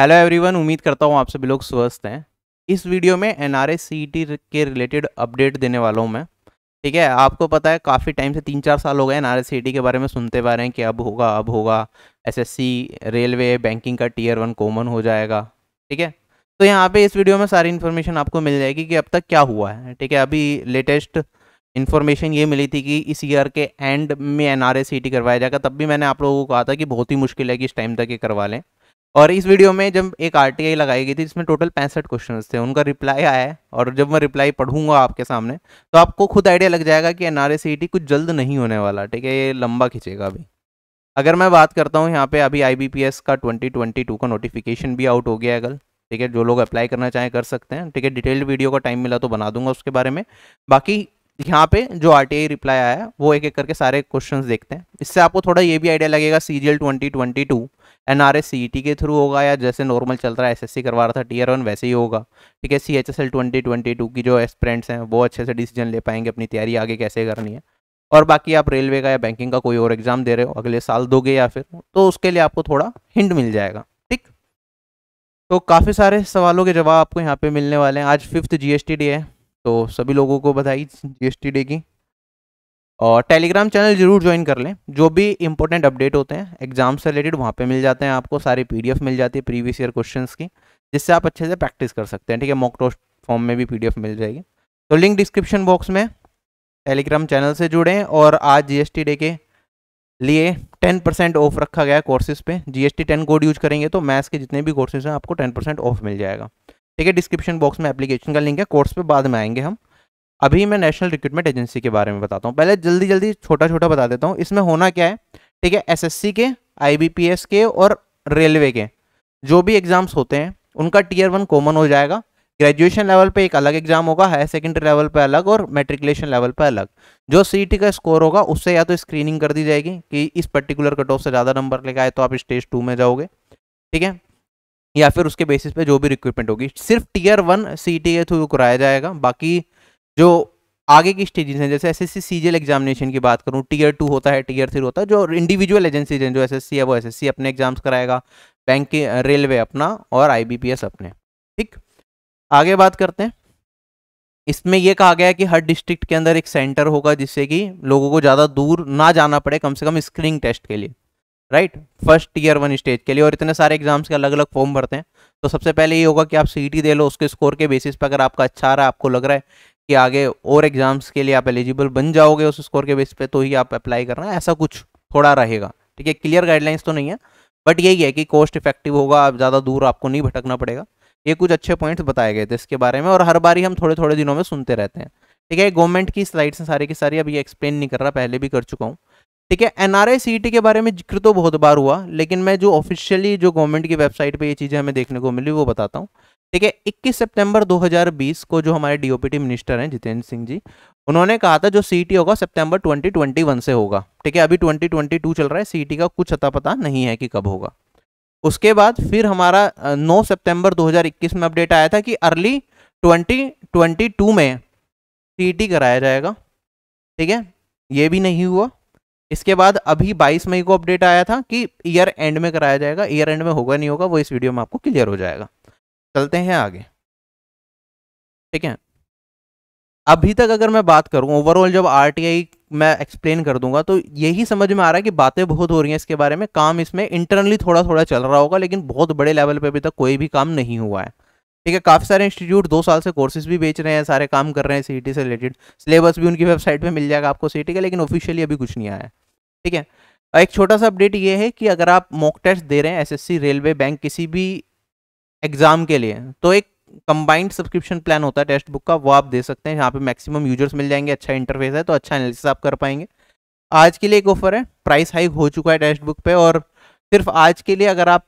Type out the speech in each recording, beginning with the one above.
hello everyone उम्मीद करता हूँ आप सभी लोग स्वस्थ हैं इस वीडियो में एन आर e के रिलेटेड अपडेट देने वाला हूँ मैं ठीक है आपको पता है काफ़ी टाइम से तीन चार साल हो गए एन आर e के बारे में सुनते पा रहे हैं कि अब होगा अब होगा एसएससी रेलवे बैंकिंग का टीयर वन कॉमन हो जाएगा ठीक है तो यहाँ पर इस वीडियो में सारी इन्फॉर्मेशन आपको मिल जाएगी कि अब तक क्या हुआ है ठीक है अभी लेटेस्ट इन्फॉर्मेशन ये मिली थी कि इस ईयर के एंड में एन e करवाया जाएगा तब भी मैंने आप लोगों को कहा था कि बहुत ही मुश्किल है कि इस टाइम तक ये करवा लें और इस वीडियो में जब एक आर लगाई गई थी जिसमें टोटल पैंसठ क्वेश्चन थे उनका रिप्लाई आया है और जब मैं रिप्लाई पढ़ूंगा आपके सामने तो आपको खुद आइडिया लग जाएगा कि एन आर e कुछ जल्द नहीं होने वाला ठीक है ये लंबा खींचेगा अभी अगर मैं बात करता हूँ यहाँ पे अभी आई का 2022 का नोटिफिकेशन भी आउट हो गया है कल ठीक है जो लोग अप्लाई करना चाहें कर सकते हैं ठीक है डिटेल्ड वीडियो का टाइम मिला तो बना दूंगा उसके बारे में बाकी यहाँ पे जो आर रिप्लाई आया है वो एक एक करके सारे क्वेश्चन देखते हैं इससे आपको थोड़ा ये भी आइडिया लगेगा C G twenty twenty two N R S C T e के थ्रू होगा या जैसे नॉर्मल चल रहा है एस एस सी करवा रहा था टीयर वन वैसे ही होगा ठीक है C H S L twenty twenty two की जो एस्परेंट्स हैं वो अच्छे से डिसीजन ले पाएंगे अपनी तैयारी आगे कैसे करनी है और बाकी आप रेलवे का या बैंकिंग का कोई और एग्ज़ाम दे रहे हो अगले साल दोगे या फिर तो उसके लिए आपको थोड़ा हिंट मिल जाएगा ठीक तो काफ़ी सारे सवालों के जवाब आपको यहाँ पर मिलने वाले हैं आज फिफ्थ जीएसटी डे है तो सभी लोगों को बधाई जीएसटी डे की और टेलीग्राम चैनल जरूर ज्वाइन कर लें जो भी इंपॉर्टेंट अपडेट होते हैं एग्जाम से रिलेटेड वहाँ पे मिल जाते हैं आपको सारी पीडीएफ मिल जाती है प्रीवियस ईयर क्वेश्चंस की जिससे आप अच्छे से प्रैक्टिस कर सकते हैं ठीक है मॉक टोस्ट फॉर्म में भी पीडीएफ मिल जाएगी तो लिंक डिस्क्रिप्शन बॉक्स में टेलीग्राम चैनल से जुड़ें और आज जी डे के लिए टेन परसेंट ऑफ रखा गया कोर्सेज पर जी टेन कोड यूज करेंगे तो मैथ्स के जितने भी कोर्सेज हैं आपको टेन परसेंट ऑफ मिल जाएगा ठीक है डिस्क्रिप्शन बॉक्स में एप्लीकेशन का लिंक है कोर्स पे बाद में आएंगे हम अभी मैं नेशनल रिक्रूटमेंट एजेंसी के बारे में बताता हूँ पहले जल्दी जल्दी छोटा छोटा बता देता हूँ इसमें होना क्या है ठीक है एसएससी के आईबीपीएस के और रेलवे के जो भी एग्ज़ाम्स होते हैं उनका टीयर वन कॉमन हो जाएगा ग्रेजुएशन लेवल पे एक अलग एग्जाम होगा हायर सेकेंडरी लेवल पे अलग और मेट्रिकुलेशन लेवल पे अलग जो सी का स्कोर होगा उससे या तो स्क्रीनिंग कर दी जाएगी कि इस पर्टिकुलर कट ऑफ से ज़्यादा नंबर लेकर आए तो आप स्टेज टू में जाओगे ठीक है या फिर उसके बेसिस पे जो भी रिक्रूटमेंट होगी सिर्फ टीयर वन सी के थ्रू कराया जाएगा बाकी जो आगे की स्टेजेस हैं जैसे एसएससी सीजीएल एग्जामिनेशन की बात करूँ टीयर टू होता है टीयर थ्री होता है जो इंडिविजुअल एजेंसीज हैं जो एसएससी है वो एसएससी अपने एग्जाम्स कराएगा बैंक के रेलवे अपना और आईबीपीएस अपने ठीक आगे बात करते हैं इसमें यह कहा गया है कि हर डिस्ट्रिक्ट के अंदर एक सेंटर होगा जिससे कि लोगों को ज़्यादा दूर ना जाना पड़े कम से कम स्क्रीनिंग टेस्ट के लिए right first tier one stage के लिए और इतने सारे एग्जाम्स के अलग अलग फॉर्म भरते हैं तो सबसे पहले ये होगा कि आप सीटी दे लो उसके स्कोर के बेसिस पर अगर आपका अच्छा आ रहा है आपको लग रहा है कि आगे और एग्जाम्स के लिए आप एलिजिबल बन जाओगे उस स्कोर के बेस पे तो ही आप अप्लाई करना ऐसा कुछ थोड़ा रहेगा ठीक है क्लियर गाइडलाइंस तो नहीं है बट यही है कि कॉस्ट इफेक्टिव होगा आप ज़्यादा दूर आपको नहीं भटकना पड़ेगा ये कुछ अच्छे पॉइंट्स बताए गए थे इसके बारे में और हर बार ही हम थोड़े थोड़े दिनों में सुनते रहते हैं ठीक है गवर्नमेंट की स्लाइड्स हैं सारी की सारी अब एक्सप्लेन नहीं कर रहा पहले भी कर चुका हूँ ठीक है एन आर e के बारे में जिक्र तो बहुत बार हुआ लेकिन मैं जो ऑफिशियली जो गवर्नमेंट की वेबसाइट पर ये चीज़ें हमें देखने को मिली वो बताता हूँ ठीक है 21 सितंबर 2020 को जो हमारे डीओपीटी मिनिस्टर हैं जितेंद्र सिंह जी उन्होंने कहा था जो सीईटी होगा सितंबर 2021 से होगा ठीक है अभी 2022 चल रहा है सीईटी का कुछ अता पता नहीं है कि कब होगा उसके बाद फिर हमारा 9 सितंबर 2021 में अपडेट आया था कि अर्ली 2022 में सीईटी कराया जाएगा ठीक है ये भी नहीं हुआ इसके बाद अभी 22 मई को अपडेट आया था कि ईयर एंड में कराया जाएगा ईयर एंड में होगा नहीं होगा वो इस वीडियो में आपको क्लियर हो जाएगा चलते हैं आगे ठीक है अभी तक अगर मैं बात करूं ओवरऑल जब आर मैं एक्सप्लेन कर दूंगा तो यही समझ में आ रहा है कि बातें बहुत हो रही हैं इसके बारे में काम इसमें इंटरनली थोड़ा थोड़ा चल रहा होगा लेकिन बहुत बड़े लेवल पे अभी तक कोई भी काम नहीं हुआ है ठीक है काफ़ी सारे इंस्टीट्यूट दो साल से कोर्सेज भी बेच रहे हैं सारे काम कर रहे हैं सी से रिलेटेड सिलेबस भी उनकी वेबसाइट पर मिल जाएगा आपको सी का लेकिन ऑफिशियली अभी कुछ नहीं आया ठीक है एक छोटा सा अपडेट ये है कि अगर आप मॉक टेस्ट दे रहे हैं एस रेलवे बैंक किसी भी एग्जाम के लिए तो एक कंबाइंड सब्सक्रिप्शन प्लान होता है टेस्ट बुक का वो आप दे सकते हैं यहाँ पे मैक्सिमम यूजर्स मिल जाएंगे अच्छा इंटरफेस है तो अच्छा एनालिसिस आप कर पाएंगे आज के लिए एक ऑफर है प्राइस हाइक हो चुका है टेक्स्ट बुक पे और सिर्फ आज के लिए अगर आप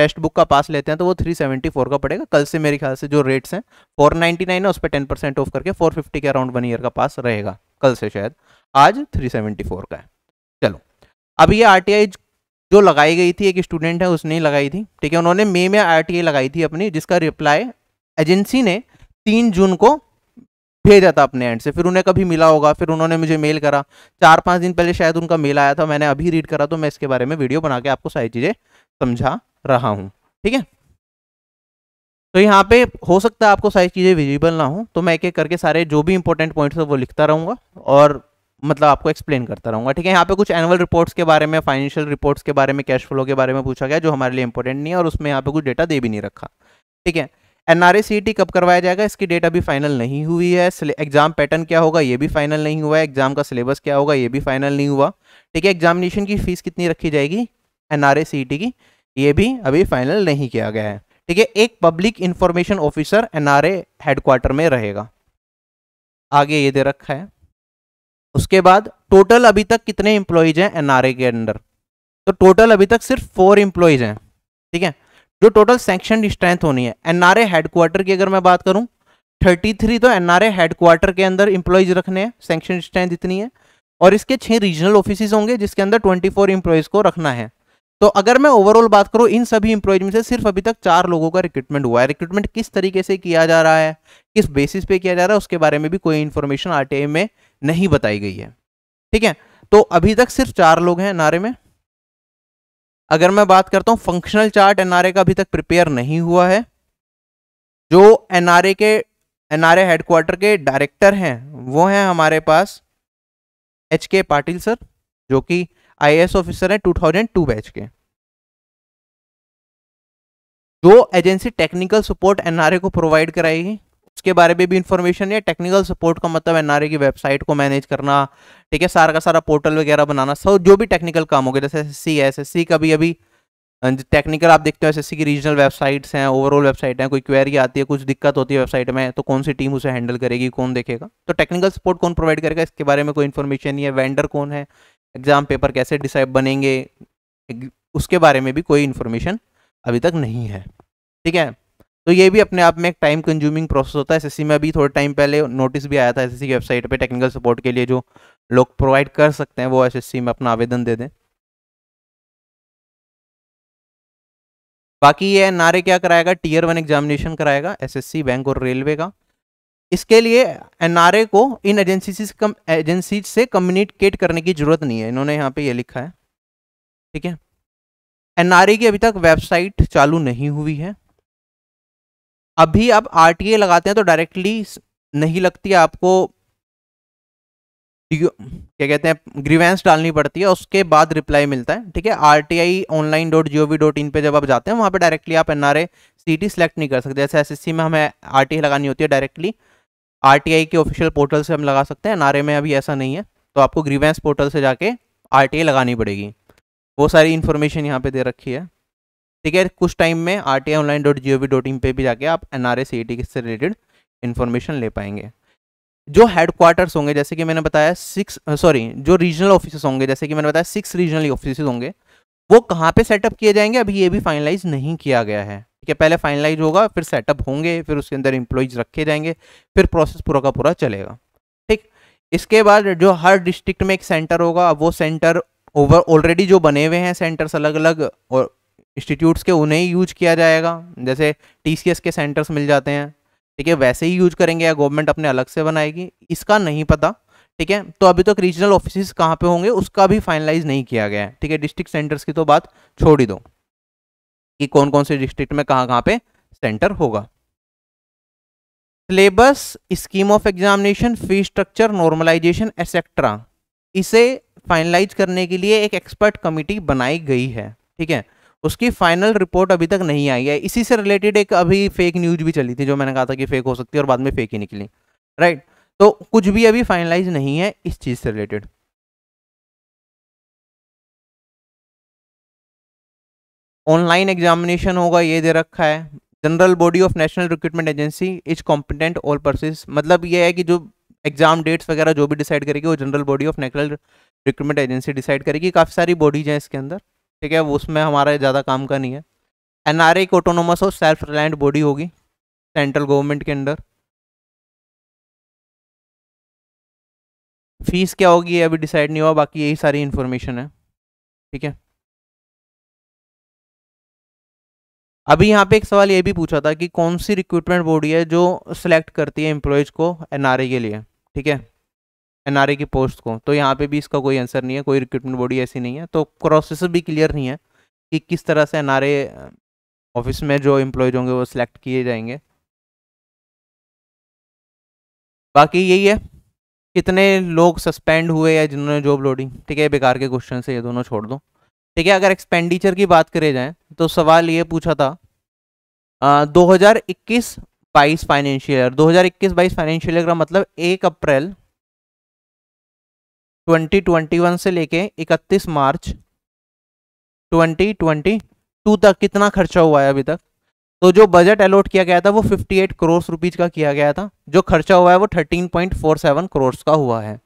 टेक्स्ट बुक का पास लेते हैं तो वो 374 का पड़ेगा कल से मेरे ख्याल से जो रेट्स हैं 499 है उस पर टेन परसेंट ऑफ करके 450 के अराउंड वन ईयर का पास रहेगा कल से शायद आज 374 का है चलो अभी ये आर जो लगाई गई थी एक स्टूडेंट है उसने लगाई थी ठीक है उन्होंने मई में आर लगाई थी अपनी जिसका रिप्लाई एजेंसी ने तीन जून को भेजा था अपने एंड से फिर उन्हें कभी मिला होगा फिर उन्होंने मुझे मेल करा चार पाँच दिन पहले शायद उनका मेल आया था मैंने अभी रीड करा तो मैं इसके बारे में वीडियो बना के आपको सारी चीज़ें समझा रहा हूँ ठीक है तो यहाँ पे हो सकता है आपको सारी चीज़ें विजिबल ना हो तो मैं एक एक करके सारे जो भी इंपॉर्टेंट पॉइंट्स है वो लिखता रहूँगा और मतलब आपको एक्सप्लेन करता रहूंगा ठीक है यहाँ पे कुछ एनुअल रिपोर्ट्स के बारे में फाइनेंशियल रिपोर्ट्स के बारे में कैश फ्लो के बारे में पूछा गया जो हमारे लिए इंपॉर्टेंट नहीं है और उसमें यहाँ पे कुछ डेटा दे भी नहीं रखा ठीक है एन आर e कब करवाया जाएगा इसकी डेट अभी फाइनल नहीं हुई है एग्जाम पैटर्न क्या होगा ये भी फाइनल नहीं हुआ है एग्जाम का सिलेबस क्या होगा ये भी फाइनल नहीं हुआ ठीक है एग्जामिनेशन की फीस कितनी रखी जाएगी एन आर e की ये भी अभी फाइनल नहीं किया गया है ठीक है एक public information officer NRA headquarter में रहेगा आगे ये दे रखा है उसके बाद टोटल अभी तक कितने इंप्लॉयज हैं एनआरए के अंडर तो टोटल अभी तक सिर्फ फोर इंप्लॉयज हैं ठीक है जो टोटल सेंक्शन स्ट्रेंथ होनी है एनआरए हेडक्वार्टर की अगर मैं बात करूं 33 तो एनआरए हेडक्वार्टर के अंदर इंप्लॉयज रखने हैं सेंक्शन स्ट्रेंथ इतनी है और इसके छह रीजनल ऑफिस होंगे जिसके अंदर ट्वेंटी फोर को रखना है तो अगर मैं ओवरऑल बात करूं इन सभी इंप्लॉयज में से सिर्फ अभी तक चार लोगों का रिक्रूटमेंट हुआ है रिक्रूटमेंट किस तरीके से किया जा रहा है किस बेसिस पे किया जा रहा है उसके बारे में भी कोई इन्फॉर्मेशन आरटीआई में नहीं बताई गई है ठीक है तो अभी तक सिर्फ चार लोग हैं एनआरए में अगर मैं बात करता हूं फंक्शनल चार्ट एनआरए का अभी तक प्रिपेयर नहीं हुआ है जो एनआरए के एनआरए हेडक्वार्टर के डायरेक्टर हैं वो हैं हमारे पास एच के पाटिल सर जो कि आई ऑफिसर हैं 2002 बैच के दो एजेंसी टेक्निकल सपोर्ट एनआरए को प्रोवाइड कराएगी उसके बारे में भी इंफॉर्मेशन है टेक्निकल सपोर्ट का मतलब एनआरए की वेबसाइट को मैनेज करना ठीक है सारा का सारा पोर्टल वगैरह बनाना सब जो भी टेक्निकल काम हो गया जैसे एस एस एस का भी अभी टेक्निकल हाँ आप देखते हो एस की रीजनल वेबसाइट्स हैं ओवरऑल वेबसाइट हैं कोई क्वेरी आती है कुछ दिक्कत होती है वेबसाइट में तो कौन सी टीम उसे हैंडल करेगी कौन देखेगा तो टेक्निकल सपोर्ट कौन प्रोवाइड करेगा इसके बारे में कोई इन्फॉर्मेशन नहीं है वेंडर कौन है एग्ज़ाम पेपर कैसे डिसाइड बनेंगे उसके बारे में भी कोई इन्फॉर्मेशन अभी तक नहीं है ठीक है तो ये भी अपने आप में एक टाइम कंज्यूमिंग प्रोसेस होता है एसएससी में अभी थोड़े टाइम पहले नोटिस भी आया था एसएससी की वेबसाइट पे टेक्निकल सपोर्ट के लिए जो लोग प्रोवाइड कर सकते हैं वो एसएससी में अपना आवेदन दे दें बाकी ये नारे क्या कराएगा टीयर वन एग्जामिनेशन कराएगा एसएससी बैंक और रेलवे का इसके लिए एनआरए को इन एजेंसी से कम एजेंसी से कम्युनिकेट करने की ज़रूरत नहीं है इन्होंने यहाँ पे ये लिखा है ठीक है एनआरए की अभी तक वेबसाइट चालू नहीं हुई है अभी आप आरटीए लगाते हैं तो डायरेक्टली नहीं लगती है आपको क्या कहते हैं ग्रीवेंस डालनी पड़ती है उसके बाद रिप्लाई मिलता है ठीक है R T I online dot G O V dot in पर जब आप जाते हैं वहाँ पे डायरेक्टली आप एन आर ए सेलेक्ट नहीं कर सकते जैसे एस में हमें आर लगानी होती है डायरेक्टली आर के ऑफिशियल पोर्टल से हम लगा सकते हैं एन में अभी ऐसा नहीं है तो आपको ग्रीवेंस पोर्टल से जाके आर लगानी पड़ेगी वो सारी इन्फॉर्मेशन यहाँ पे दे रखी है ठीक है कुछ टाइम में R T I online dot G O V dot in पर भी जाके आप एन आर e से रिलेटेड इन्फॉर्मेशन ले पाएंगे जो हेड क्वार्टर्स होंगे जैसे कि मैंने बताया सिक्स सॉरी जो रीजनल ऑफिस होंगे जैसे कि मैंने बताया सिक्स रीजनल ऑफिस होंगे वो कहाँ पे सेटअप किए जाएंगे अभी ये भी फाइनलाइज नहीं किया गया है ठीक है पहले फाइनलाइज होगा फिर सेटअप होंगे फिर उसके अंदर इंप्लॉइज रखे जाएंगे फिर प्रोसेस पूरा का पूरा चलेगा ठीक इसके बाद जो हर डिस्ट्रिक्ट में एक सेंटर होगा अब वो सेंटर ओवर ऑलरेडी जो बने हुए हैं सेंटर्स अलग अलग और इंस्टीट्यूट्स के उन्हें ही यूज किया जाएगा जैसे टी के सेंटर्स मिल जाते हैं ठीक है वैसे ही यूज करेंगे या गवर्नमेंट अपने अलग से बनाएगी इसका नहीं पता ठीक है तो अभी तक रीजनल ऑफिस कहाँ पे होंगे उसका भी फाइनलाइज नहीं किया गया है ठीक है डिस्ट्रिक्ट सेंटर्स की तो बात छोड़ ही दो कि कौन कौन से डिस्ट्रिक्ट में कहाँ कहाँ पे सेंटर होगा syllabus scheme of examination fee structure normalisation et cetera इसे फाइनलाइज करने के लिए एक एक्सपर्ट कमिटी बनाई गई है ठीक है उसकी फाइनल रिपोर्ट अभी तक नहीं आई है इसी से रिलेटेड एक अभी फेक न्यूज भी चली थी जो मैंने कहा था कि फेक हो सकती है और बाद में फेक ही निकली राइट तो कुछ भी अभी फाइनलाइज नहीं है इस चीज़ से रिलेटेड ऑनलाइन एग्जामिनेशन होगा ये दे रखा है general body of national recruitment agency is competent all purposes मतलब ये है कि जो एग्जाम डेट्स वगैरह जो भी डिसाइड करेगी वो general body of national recruitment agency decide करेगी काफ़ी सारी बॉडीज हैं इसके अंदर ठीक है उसमें हमारा ज़्यादा काम का नहीं है एन आर एक ऑटोनोमस और सेल्फ रिलायंट बॉडी होगी सेंट्रल गवर्नमेंट के अंदर फीस क्या होगी अभी डिसाइड नहीं हुआ बाकी यही सारी इन्फॉर्मेशन है ठीक है अभी यहाँ पे एक सवाल ये भी पूछा था कि कौन सी रिक्रूटमेंट बॉडी है जो सिलेक्ट करती है एम्प्लॉयज़ को एनआरए के लिए ठीक है एनआरए की पोस्ट को तो यहाँ पे भी इसका कोई आंसर नहीं है कोई रिक्रूटमेंट बॉडी ऐसी नहीं है तो प्रोसेस भी क्लियर नहीं है कि किस तरह से एन ऑफिस uh, में जो एम्प्लॉयज होंगे वो सिलेक्ट किए जाएंगे बाकी यही है कितने लोग सस्पेंड हुए या जिन्होंने जॉब लोडिंग ठीक है बेकार के क्वेश्चन से ये दोनों छोड़ दो ठीक है अगर एक्सपेंडिचर की बात करे जाए तो सवाल ये पूछा था दो हजार इक्कीस बाईस फाइनेंशियल ईयर दो हजार इक्कीस बाईस फाइनेंशियल ईयर का मतलब एक अप्रैल 2021 से लेके 31 मार्च 2022 तक कितना खर्चा हुआ है अभी तक तो जो बजट अलॉट किया गया था वो 58 करोड़ रुपीज का किया गया था जो खर्चा हुआ है वो 13.47 करोड़ का हुआ है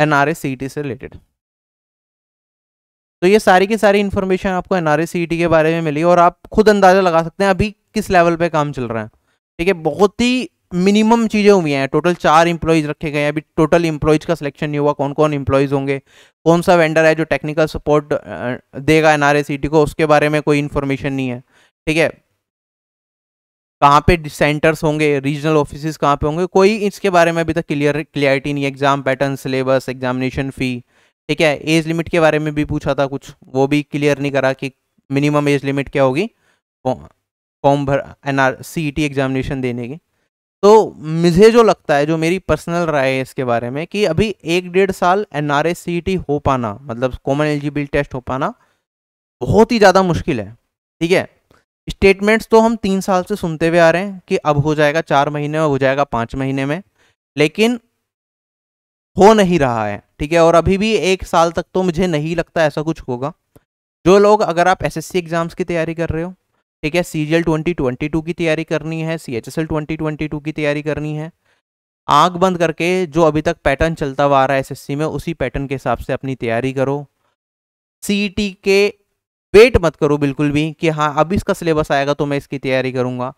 एनआरएस सी से रिलेटेड तो ये सारी की सारी इन्फॉर्मेशन आपको एन e के बारे में मिली और आप खुद अंदाज़ा लगा सकते हैं अभी किस लेवल पर काम चल रहा है ठीक है बहुत ही मिनिमम चीज़ें हुई हैं टोटल चार इम्प्लॉयज़ रखे गए हैं अभी टोटल इम्प्लॉयज़ का सिलेक्शन नहीं हुआ कौन कौन इम्प्लॉयज़ होंगे कौन सा वेंडर है जो टेक्निकल सपोर्ट देगा एन e को उसके बारे में कोई इन्फॉर्मेशन नहीं है ठीक है कहाँ पे सेंटर्स होंगे रीजनल ऑफिसज़ कहाँ पे होंगे कोई इसके बारे में अभी तक क्लियर क्लियरिटी नहीं exam pattern syllabus examination fee ठीक है एज लिमिट के बारे में भी पूछा था कुछ वो भी क्लियर नहीं करा कि मिनिमम एज लिमिट क्या होगी फॉर्म भर एन आर एग्जामिनेशन देने की तो मुझे जो लगता है जो मेरी पर्सनल राय है इसके बारे में कि अभी एक डेढ़ साल एन आर e हो पाना मतलब कॉमन एलिजिबिल टेस्ट हो पाना बहुत ही ज़्यादा मुश्किल है ठीक है स्टेटमेंट्स तो हम तीन साल से सुनते हुए आ रहे हैं कि अब हो जाएगा चार महीने में हो जाएगा पाँच महीने में लेकिन हो नहीं रहा है ठीक है और अभी भी एक साल तक तो मुझे नहीं लगता ऐसा कुछ होगा जो लोग अगर आप एसएससी एग्ज़ाम्स की तैयारी कर रहे हो ठीक है C G L twenty twenty two की तैयारी करनी है C H S L twenty twenty two की तैयारी करनी है आँख बंद करके जो अभी तक पैटर्न चलता हुआ आ रहा है एस में उसी पैटर्न के हिसाब से अपनी तैयारी करो सी e के वेट मत करो बिल्कुल भी कि हाँ अब इसका सिलेबस आएगा तो मैं इसकी तैयारी करूंगा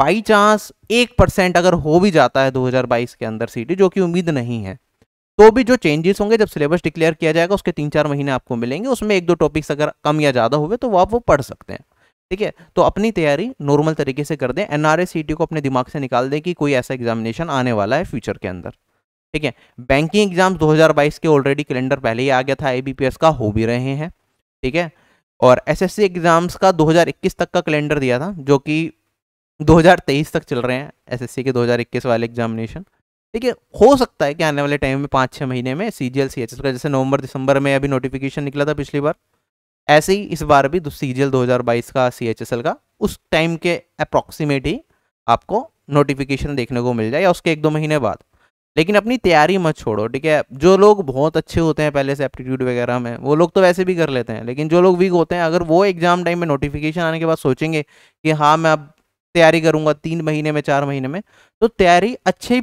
बाई चांस एक परसेंट अगर हो भी जाता है 2022 के अंदर सीटी e जो कि उम्मीद नहीं है तो भी जो चेंजेस होंगे जब सिलेबस डिक्लेयर किया जाएगा उसके तीन चार महीने आपको मिलेंगे उसमें एक दो टॉपिक्स अगर कम या ज़्यादा हुए तो वो आप वो पढ़ सकते हैं ठीक है तो अपनी तैयारी नॉर्मल तरीके से कर दें एन आर को अपने दिमाग से निकाल दें कि कोई ऐसा एग्जामिनेशन आने वाला है फ्यूचर के अंदर ठीक है बैंकिंग एग्जाम्स 2022 के ऑलरेडी कैलेंडर पहले ही आ गया था आईबीपीएस का हो भी रहे हैं ठीक है और एसएससी एग्जाम्स का 2021 तक का कैलेंडर दिया था जो कि 2023 तक चल रहे हैं एसएससी के 2021 वाले एग्जामिनेशन ठीक है हो सकता है कि आने वाले टाइम में पाँच छः महीने में सी जी एल सी एच का जैसे नवंबर दिसंबर में अभी नोटिफिकेशन निकला था पिछली बार ऐसे ही इस बार भी सी जी एल दो हज़ार बाईस का सी एच एस एल का उस टाइम के अप्रॉक्सीमेट ही आपको नोटिफिकेशन देखने को मिल जाए या उसके एक दो महीने बाद लेकिन अपनी तैयारी मत छोड़ो ठीक है जो लोग बहुत अच्छे होते हैं पहले से एप्टीट्यूड वगैरह में वो लोग तो वैसे भी कर लेते हैं लेकिन जो लोग वीक होते हैं अगर वो एग्ज़ाम टाइम में नोटिफिकेशन आने के बाद सोचेंगे कि हाँ मैं अब तैयारी करूँगा तीन महीने में चार महीने में तो तैयारी अच्छे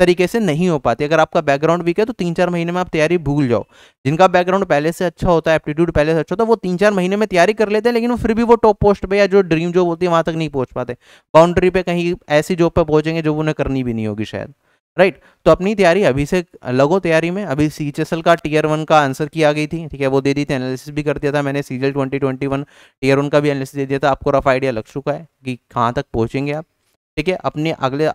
तरीके से नहीं हो पाती अगर आपका बैकग्राउंड वीक है तो तीन चार महीने में आप तैयारी भूल जाओ जिनका बैकग्राउंड पहले से अच्छा होता है एप्टीट्यूड पहले से अच्छा होता है वो तीन चार महीने में तैयारी कर लेते हैं लेकिन फिर भी वो टॉप पोस्ट पे या जो ड्रीम जॉब होती है वहाँ तक नहीं पहुँच पाते बाउंड्री पे कहीं ऐसी जॉब पर पहुँचेंगे जो उन्हें करनी भी नहीं होगी शायद राइट तो अपनी तैयारी अभी से लगो तैयारी में अभी सी एच एस एल का टीयर वन का आंसर की आ गई थी ठीक है वो दे दी थी एनालिसिस भी कर दिया था मैंने C G L 2021 twenty twenty one tier one का भी एनालिसिस दे दिया था आपको रफ आइडिया लग चुका है कि कहाँ तक पहुँचेंगे आप ठीक है अपने अगले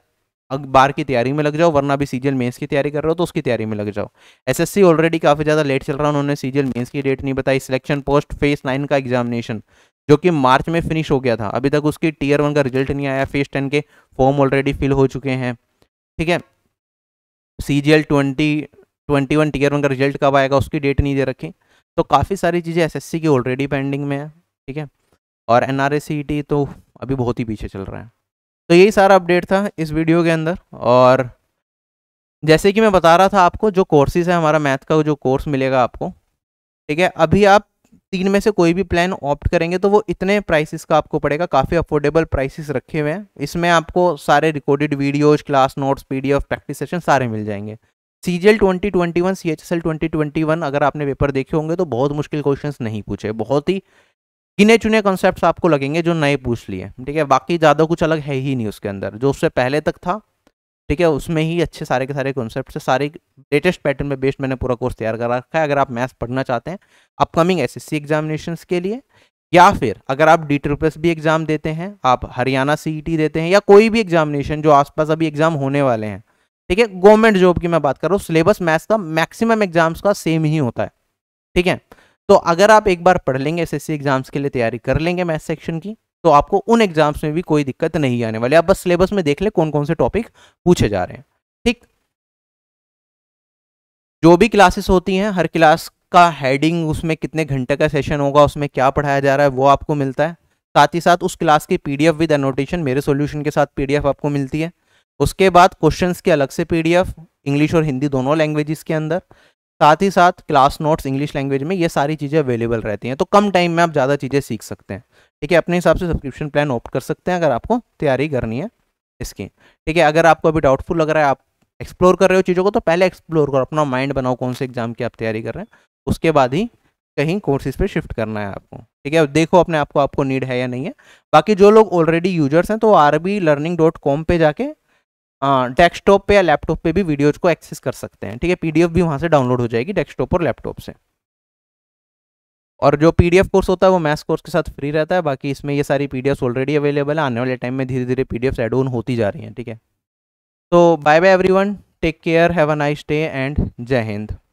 अखबार की तैयारी में लग जाओ वरना अभी सीजियल मेंस की तैयारी कर रहे हो तो उसकी तैयारी में लग जाओ एसएससी ऑलरेडी काफ़ी ज़्यादा लेट चल रहा है उन्होंने सीजियल मेंस की डेट नहीं बताई सिलेक्शन पोस्ट फेस नाइन का एग्जामिनेशन जो कि मार्च में फिनिश हो गया था अभी तक उसकी टीयर वन का रिजल्ट नहीं आया फेस टेन के फॉर्म ऑलरेडी फिल हो चुके हैं ठीक है C G L twenty twenty one tier one का रिजल्ट कब आएगा उसकी डेट नहीं दे रखी तो काफ़ी सारी चीज़ें सी की ऑलरेडी पेंडिंग में है ठीक है और एन e तो अभी बहुत ही पीछे चल रहा है तो यही सारा अपडेट था इस वीडियो के अंदर और जैसे कि मैं बता रहा था आपको जो कोर्सेज है हमारा मैथ का जो कोर्स मिलेगा आपको ठीक है अभी आप तीन में से कोई भी प्लान ऑप्ट करेंगे तो वो इतने प्राइसेस का आपको पड़ेगा काफ़ी अफोर्डेबल प्राइसेस रखे हुए हैं इसमें आपको सारे recorded videos class notes PDF practice session सारे मिल जाएंगे C G L twenty twenty one C H S L twenty twenty one अगर आपने पेपर देखे होंगे तो बहुत मुश्किल क्वेश्चन नहीं पूछे बहुत ही गिने चुने कॉन्सेप्ट आपको लगेंगे जो नए पूछ लिए ठीक है बाकी ज़्यादा कुछ अलग है ही नहीं उसके अंदर जो उससे पहले तक था ठीक है उसमें ही अच्छे सारे के सारे कॉन्सेप्ट से सारे लेटेस्ट पैटर्न में बेस्ड मैंने पूरा कोर्स तैयार कर रखा है अगर आप मैथ्स पढ़ना चाहते हैं अपकमिंग एस एस के लिए या फिर अगर आप डी ट्रिपल्स भी एग्ज़ाम देते हैं आप हरियाणा सी e देते हैं या कोई भी एग्जामिनेशन जो आसपास अभी एग्ज़ाम होने वाले हैं ठीक है गवर्नमेंट जॉब की मैं बात कर रहा हूँ सिलेबस मैथ्स का मैक्सिमम एग्जाम्स का सेम ही होता है ठीक है तो अगर आप एक बार पढ़ लेंगे एसएससी एग्जाम्स के लिए तैयारी कर लेंगे मैथ सेक्शन की तो आपको उन एग्जाम्स में भी कोई दिक्कत नहीं आने वाली आप बस सिलेबस में देख ले कौन कौन से टॉपिक पूछे जा रहे हैं ठीक जो भी क्लासेस होती हैं हर क्लास का हेडिंग उसमें कितने घंटे का सेशन होगा उसमें क्या पढ़ाया जा रहा है वो आपको मिलता है साथ ही साथ उस क्लास की पीडीएफ विद एनोटेशन मेरे सॉल्यूशन के साथ पीडीएफ आपको मिलती है उसके बाद क्वेश्चंस के अलग से पीडीएफ इंग्लिश और हिंदी दोनों लैंग्वेजेस के अंदर साथ ही साथ क्लास नोट्स इंग्लिश लैंग्वेज में ये सारी चीज़ें अवेलेबल रहती हैं तो कम टाइम में आप ज़्यादा चीज़ें सीख सकते हैं ठीक है अपने हिसाब से सब्सक्रिप्शन प्लान ऑप्ट कर सकते हैं अगर आपको तैयारी करनी है इसकी ठीक है अगर आपको अभी डाउटफुल लग रहा है आप एक्सप्लोर कर रहे हो चीज़ों को तो पहले एक्सप्लोर करो अपना माइंड बनाओ कौन से एग्जाम की आप तैयारी कर रहे हैं उसके बाद ही कहीं कोर्सेज पे शिफ्ट करना है आपको ठीक है देखो अपने आपको आपको नीड है या नहीं है बाकी जो लोग ऑलरेडी यूजर्स हैं तो R B learning dot com पर जाके डेस्कटॉप पे या लैपटॉप पे भी वीडियोज को एक्सेस कर सकते हैं ठीक है पीडीएफ भी वहाँ से डाउनलोड हो जाएगी डेस्कटॉप और लैपटॉप से और जो पीडीएफ कोर्स होता है वो मैथ्स कोर्स के साथ फ्री रहता है बाकी इसमें ये सारी पीडीएफ्स ऑलरेडी अवेलेबल है आने वाले टाइम में धीरे धीरे पीडीएफ्स एड ऑन होती जा रही हैं ठीक है तो bye bye everyone take care have a nice day and Jai Hind